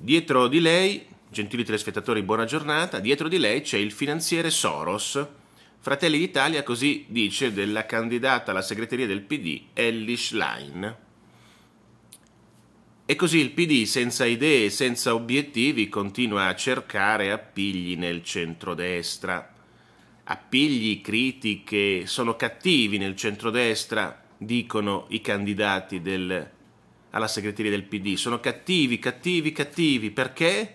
Dietro di lei, gentili telespettatori, buona giornata, dietro di lei c'è il finanziere Soros. Fratelli d'Italia così dice della candidata alla segreteria del PD, Ellie Schlein. E così il PD, senza idee e senza obiettivi, continua a cercare appigli nel centrodestra. Appigli, critiche, sono cattivi nel centrodestra, dicono i candidati del PD alla segreteria del PD. Sono cattivi, cattivi, cattivi. Perché?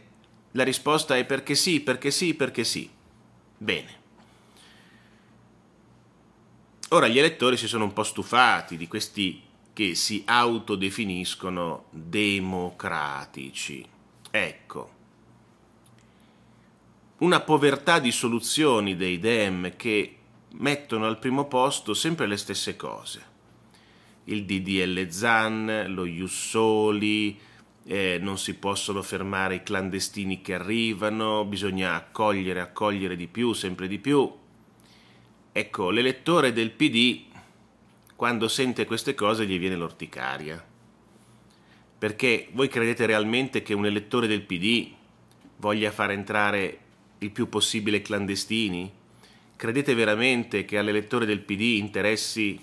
La risposta è perché sì, perché sì, perché sì. Bene. Ora gli elettori si sono un po' stufati di questi che si autodefiniscono democratici. Ecco, una povertà di soluzioni dei DEM che mettono al primo posto sempre le stesse cose il DDL Zan, lo Jussoli, eh, non si possono fermare i clandestini che arrivano, bisogna accogliere, accogliere di più, sempre di più. Ecco, l'elettore del PD quando sente queste cose gli viene l'orticaria. Perché voi credete realmente che un elettore del PD voglia far entrare il più possibile clandestini? Credete veramente che all'elettore del PD interessi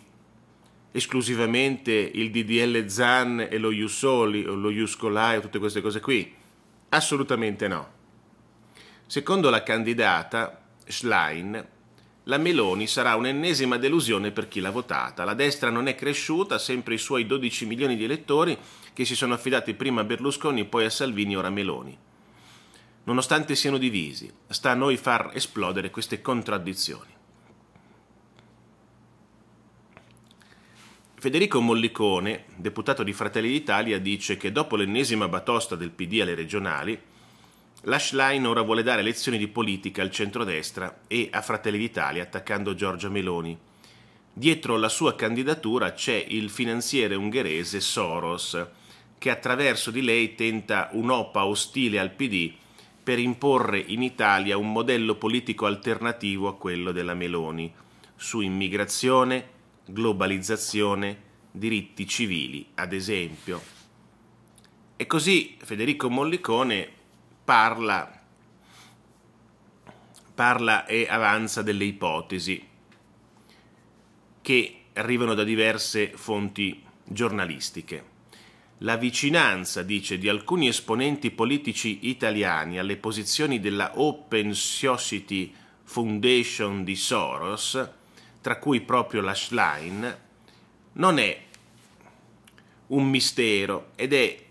esclusivamente il DDL ZAN e lo Iusoli o lo Iuscolai o tutte queste cose qui? Assolutamente no. Secondo la candidata Schlein, la Meloni sarà un'ennesima delusione per chi l'ha votata. La destra non è cresciuta, sempre i suoi 12 milioni di elettori che si sono affidati prima a Berlusconi, poi a Salvini, e ora a Meloni. Nonostante siano divisi, sta a noi far esplodere queste contraddizioni. Federico Mollicone, deputato di Fratelli d'Italia, dice che dopo l'ennesima batosta del PD alle regionali, la Schlein ora vuole dare lezioni di politica al centrodestra e a Fratelli d'Italia attaccando Giorgia Meloni. Dietro la sua candidatura c'è il finanziere ungherese Soros, che attraverso di lei tenta un'OPA ostile al PD per imporre in Italia un modello politico alternativo a quello della Meloni su immigrazione, globalizzazione, diritti civili, ad esempio. E così Federico Mollicone parla, parla e avanza delle ipotesi che arrivano da diverse fonti giornalistiche. La vicinanza, dice, di alcuni esponenti politici italiani alle posizioni della Open Society Foundation di Soros tra cui proprio la Schlein, non è un mistero ed è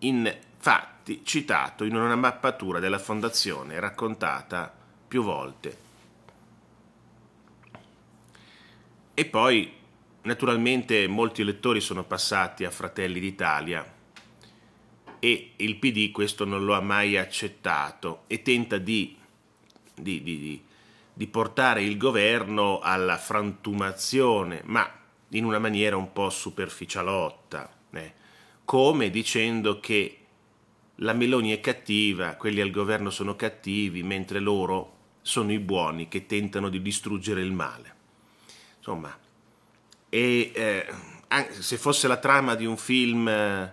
infatti citato in una mappatura della fondazione raccontata più volte. E poi, naturalmente, molti lettori sono passati a Fratelli d'Italia e il PD questo non lo ha mai accettato e tenta di, di, di, di portare il governo alla frantumazione, ma in una maniera un po' superficialotta, eh? come dicendo che la Meloni è cattiva, quelli al governo sono cattivi, mentre loro sono i buoni che tentano di distruggere il male. Insomma, e, eh, se fosse la trama di un film eh,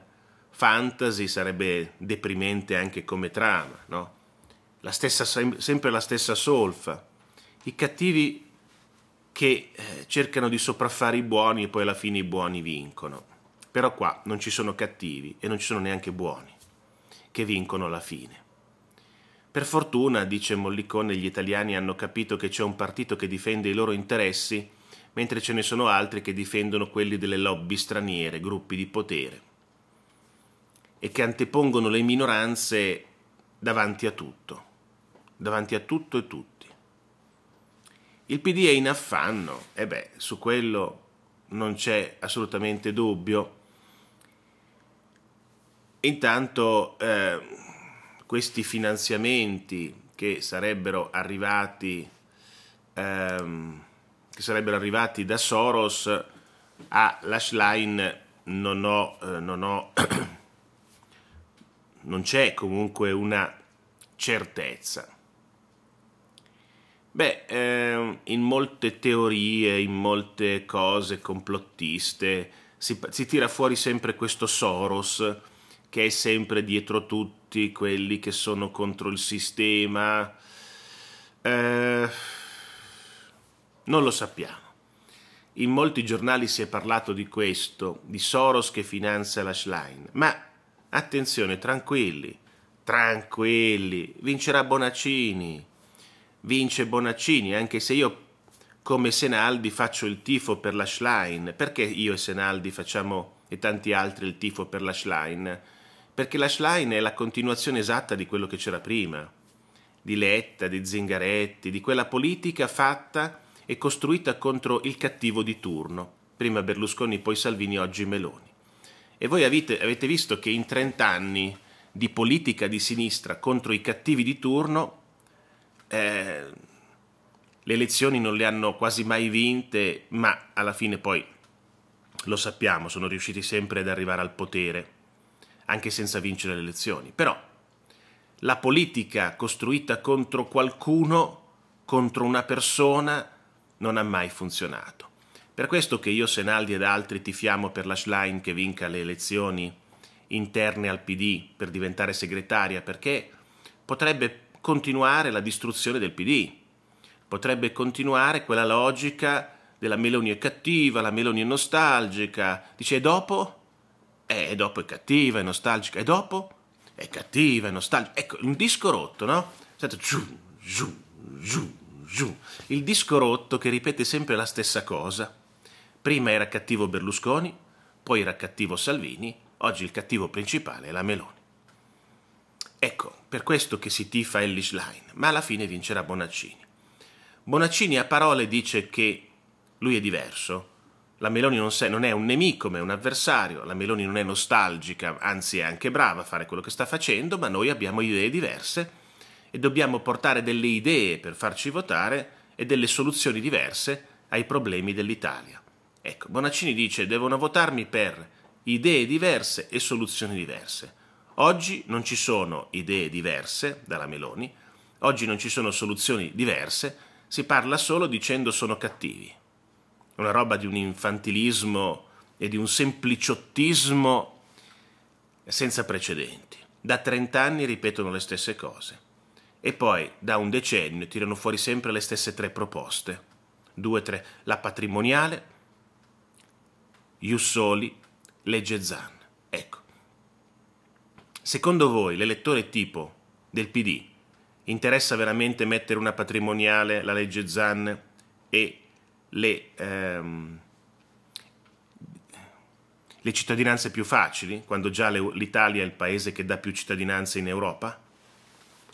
fantasy sarebbe deprimente anche come trama, no? La stessa, sempre la stessa solfa i cattivi che eh, cercano di sopraffare i buoni e poi alla fine i buoni vincono. Però qua non ci sono cattivi e non ci sono neanche buoni che vincono alla fine. Per fortuna, dice Mollicone, gli italiani hanno capito che c'è un partito che difende i loro interessi, mentre ce ne sono altri che difendono quelli delle lobby straniere, gruppi di potere, e che antepongono le minoranze davanti a tutto, davanti a tutto e tutto. Il PD è in affanno, e beh, su quello non c'è assolutamente dubbio. Intanto eh, questi finanziamenti che sarebbero arrivati ehm, che sarebbero arrivati da Soros a Lashline non ho, eh, non ho non c'è comunque una certezza. Beh, ehm, in molte teorie, in molte cose complottiste si, si, tira fuori sempre questo Soros che è sempre dietro tutti quelli che sono contro il sistema. Eh, non lo sappiamo. In molti giornali si è parlato di questo, di Soros che finanzia la Schlein, ma attenzione, tranquilli, tranquilli, vincerà Bonaccini vince Bonaccini, anche se io come Senaldi faccio il tifo per la Schlein. Perché io e Senaldi facciamo e tanti altri il tifo per la Schlein? Perché la Schlein è la continuazione esatta di quello che c'era prima, di Letta, di Zingaretti, di quella politica fatta e costruita contro il cattivo di turno, prima Berlusconi, poi Salvini, oggi Meloni. E voi avete, avete visto che in 30 anni di politica di sinistra contro i cattivi di turno eh, le elezioni non le hanno quasi mai vinte, ma alla fine poi lo sappiamo, sono riusciti sempre ad arrivare al potere, anche senza vincere le elezioni. Però la politica costruita contro qualcuno, contro una persona, non ha mai funzionato. Per questo che io, Senaldi ed altri tifiamo per la Schlein che vinca le elezioni interne al PD per diventare segretaria, perché potrebbe continuare la distruzione del PD, potrebbe continuare quella logica della Meloni è cattiva, la Meloni è nostalgica, dice e dopo? Eh, dopo è cattiva, è nostalgica, e dopo? È cattiva, è nostalgica. Ecco, un disco rotto, no? Sento giù, giù, giù, giù. Il disco rotto che ripete sempre la stessa cosa. Prima era cattivo Berlusconi, poi era cattivo Salvini, oggi il cattivo principale è la Meloni. Ecco, per questo che si tifa Ellis Line, ma alla fine vincerà Bonaccini. Bonaccini a parole dice che lui è diverso, la Meloni non, sei, non, è un nemico ma è un avversario, la Meloni non è nostalgica, anzi è anche brava a fare quello che sta facendo, ma noi abbiamo idee diverse e dobbiamo portare delle idee per farci votare e delle soluzioni diverse ai problemi dell'Italia. Ecco, Bonaccini dice devono votarmi per idee diverse e soluzioni diverse. Oggi non ci sono idee diverse dalla Meloni, oggi non ci sono soluzioni diverse, si parla solo dicendo sono cattivi. Una roba di un infantilismo e di un sempliciottismo senza precedenti. Da 30 anni ripetono le stesse cose e poi da un decennio tirano fuori sempre le stesse tre proposte. Due, tre, la patrimoniale, Jussoli, legge Zan. Ecco. Secondo voi l'elettore tipo del PD interessa veramente mettere una patrimoniale, la legge Zan e le, ehm, le cittadinanze più facili, quando già l'Italia è il paese che dà più cittadinanze in Europa?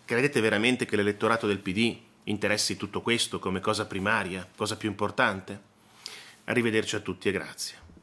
Credete veramente che l'elettorato del PD interessi tutto questo come cosa primaria, cosa più importante? Arrivederci a tutti e grazie.